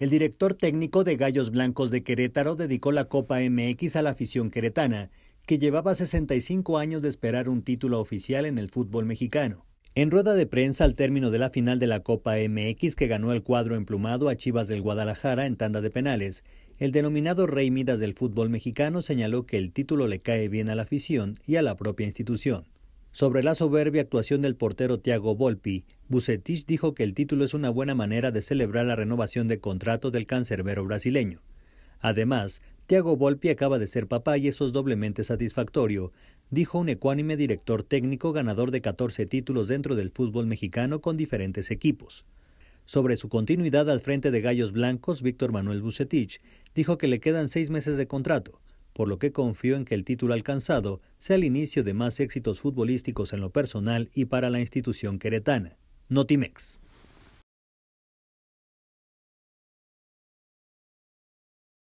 El director técnico de Gallos Blancos de Querétaro dedicó la Copa MX a la afición queretana, que llevaba 65 años de esperar un título oficial en el fútbol mexicano. En rueda de prensa al término de la final de la Copa MX que ganó el cuadro emplumado a Chivas del Guadalajara en tanda de penales, el denominado Rey Midas del fútbol mexicano señaló que el título le cae bien a la afición y a la propia institución. Sobre la soberbia actuación del portero Thiago Volpi, Bucetich dijo que el título es una buena manera de celebrar la renovación de contrato del cancerbero brasileño. Además, Thiago Volpi acaba de ser papá y eso es doblemente satisfactorio, dijo un ecuánime director técnico ganador de 14 títulos dentro del fútbol mexicano con diferentes equipos. Sobre su continuidad al frente de Gallos Blancos, Víctor Manuel Bucetich dijo que le quedan seis meses de contrato, por lo que confío en que el título alcanzado sea el inicio de más éxitos futbolísticos en lo personal y para la institución queretana. Notimex.